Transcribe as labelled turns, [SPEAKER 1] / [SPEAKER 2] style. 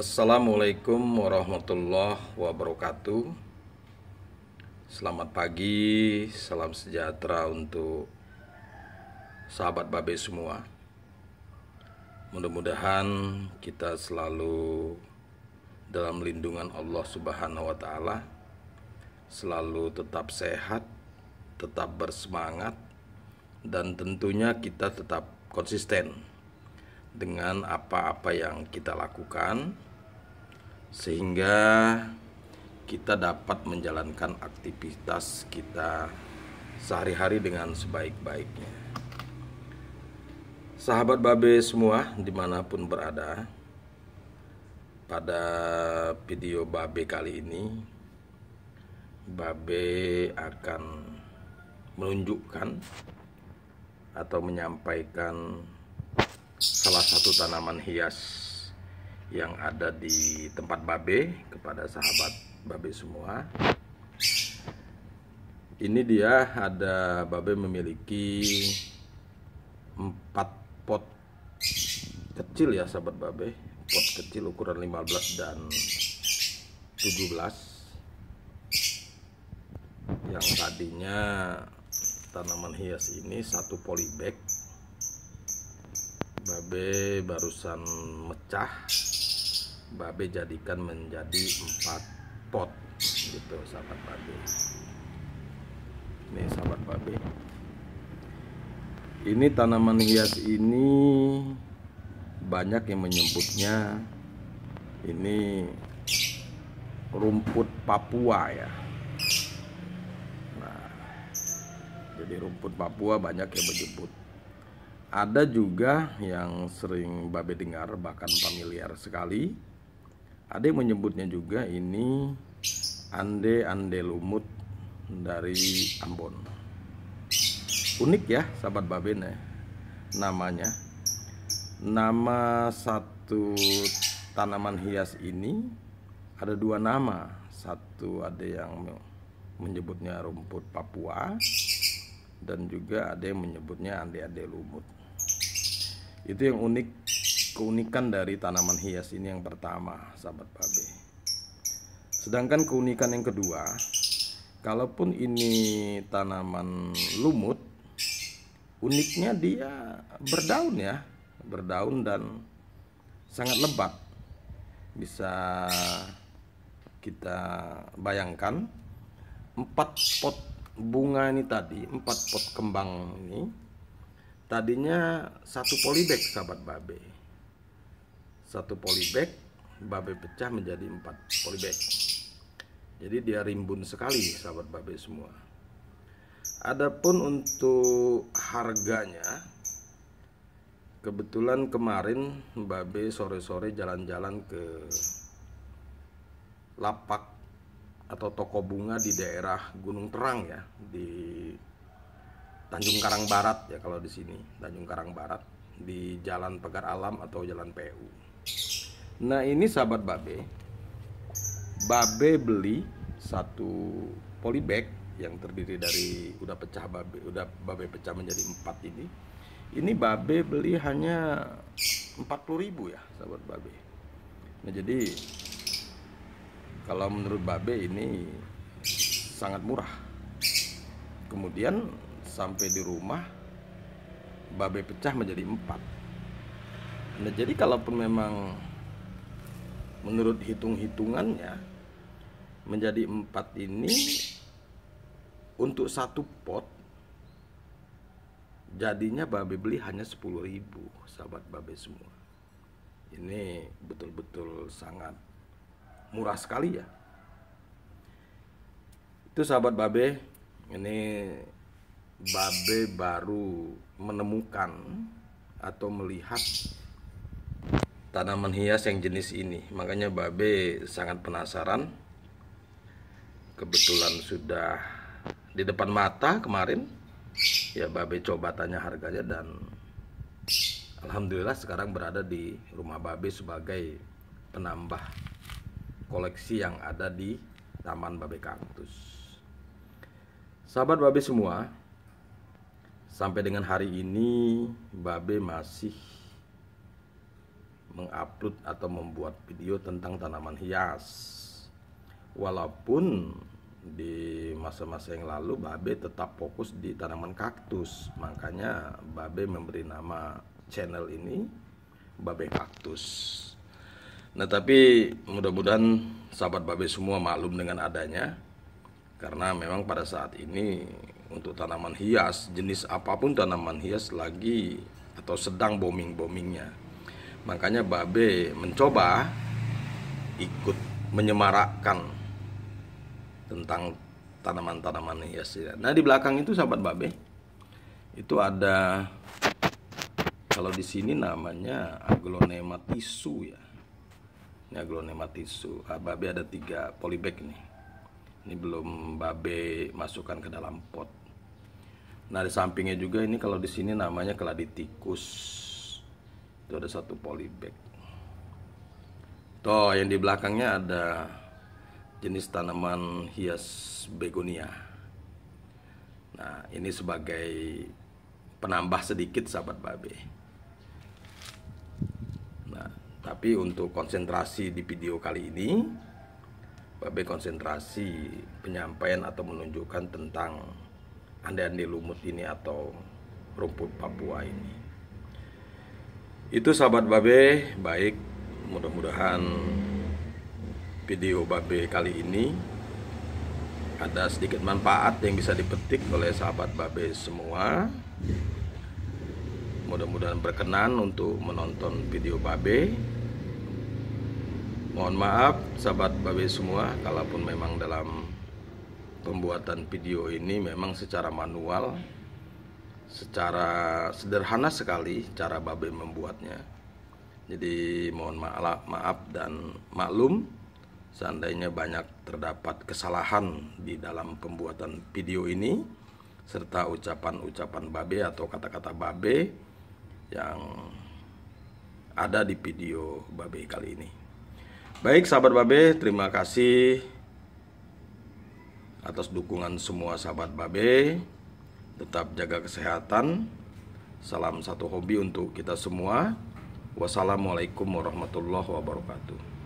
[SPEAKER 1] Assalamualaikum warahmatullahi wabarakatuh. Selamat pagi, salam sejahtera untuk sahabat Babe semua. Mudah-mudahan kita selalu dalam lindungan Allah Subhanahu wa taala, selalu tetap sehat, tetap bersemangat dan tentunya kita tetap konsisten dengan apa-apa yang kita lakukan sehingga kita dapat menjalankan aktivitas kita sehari-hari dengan sebaik-baiknya. Sahabat Babe semua dimanapun berada, pada video Babe kali ini, Babe akan menunjukkan atau menyampaikan salah satu tanaman hias yang ada di tempat babe kepada sahabat babe semua ini dia ada babe memiliki empat pot kecil ya sahabat babe pot kecil ukuran 15 dan 17 yang tadinya tanaman hias ini satu polybag babe barusan mecah babe jadikan menjadi empat pot gitu sahabat babe ini sahabat babe ini tanaman hias ini banyak yang menyebutnya ini rumput Papua ya nah, jadi rumput Papua banyak yang menyebut ada juga yang sering babe dengar bahkan familiar sekali ada yang menyebutnya juga ini ande ande lumut dari Ambon. Unik ya, sahabat Baben ya. Namanya. Nama satu tanaman hias ini ada dua nama. Satu ada yang menyebutnya rumput Papua dan juga ada yang menyebutnya ande-ande lumut. Itu yang unik keunikan dari tanaman hias ini yang pertama sahabat babe sedangkan keunikan yang kedua kalaupun ini tanaman lumut uniknya dia berdaun ya berdaun dan sangat lebat bisa kita bayangkan empat pot bunga ini tadi empat pot kembang ini tadinya satu polybag sahabat babe satu polybag babe pecah menjadi empat polybag jadi dia rimbun sekali sahabat babe semua adapun untuk harganya kebetulan kemarin babe sore-sore jalan-jalan ke lapak atau toko bunga di daerah Gunung Terang ya di Tanjung Karang Barat ya kalau di sini Tanjung Karang Barat di Jalan Pegar Alam atau Jalan PU Nah ini sahabat babe Babe beli satu polybag yang terdiri dari udah pecah babe udah babe pecah menjadi empat ini ini babe beli hanya empat ribu ya sahabat babe nah jadi kalau menurut babe ini sangat murah kemudian sampai di rumah babe pecah menjadi empat nah jadi kalaupun memang menurut hitung-hitungannya menjadi empat ini untuk satu pot jadinya babe beli hanya sepuluh ribu sahabat babe semua ini betul-betul sangat murah sekali ya itu sahabat babe ini babe baru menemukan atau melihat tanaman hias yang jenis ini makanya babe sangat penasaran kebetulan sudah di depan mata kemarin ya babe coba tanya harganya dan alhamdulillah sekarang berada di rumah babe sebagai penambah koleksi yang ada di taman babe kaktus sahabat babe semua sampai dengan hari ini babe masih mengupload atau membuat video tentang tanaman hias. Walaupun di masa-masa yang lalu Babe tetap fokus di tanaman kaktus. Makanya Babe memberi nama channel ini Babe Kaktus. Nah, tapi mudah-mudahan sahabat Babe semua maklum dengan adanya karena memang pada saat ini untuk tanaman hias jenis apapun tanaman hias lagi atau sedang booming-boomingnya. Makanya Babe mencoba ikut menyemarakkan tentang tanaman-tanaman hias. Ya. Nah di belakang itu sahabat Babe itu ada kalau di sini namanya aglonema tisu ya. Ini aglonema tisu. Ah, babe ada tiga polybag nih. Ini belum babe masukkan ke dalam pot. Nah di sampingnya juga ini kalau di sini namanya keladi tikus itu ada satu polybag toh yang di belakangnya ada jenis tanaman hias begonia nah ini sebagai penambah sedikit sahabat babe nah tapi untuk konsentrasi di video kali ini babe konsentrasi penyampaian atau menunjukkan tentang andai-andai lumut ini atau rumput Papua ini itu sahabat Babe, baik mudah-mudahan video Babe kali ini ada sedikit manfaat yang bisa dipetik oleh sahabat Babe semua. Mudah-mudahan berkenan untuk menonton video Babe. Mohon maaf sahabat Babe semua kalaupun memang dalam pembuatan video ini memang secara manual secara sederhana sekali cara babe membuatnya jadi mohon maaf, maaf dan maklum seandainya banyak terdapat kesalahan di dalam pembuatan video ini serta ucapan-ucapan babe atau kata-kata babe yang ada di video babe kali ini baik sahabat babe terima kasih atas dukungan semua sahabat babe tetap jaga kesehatan. Salam satu hobi untuk kita semua. Wassalamualaikum warahmatullahi wabarakatuh.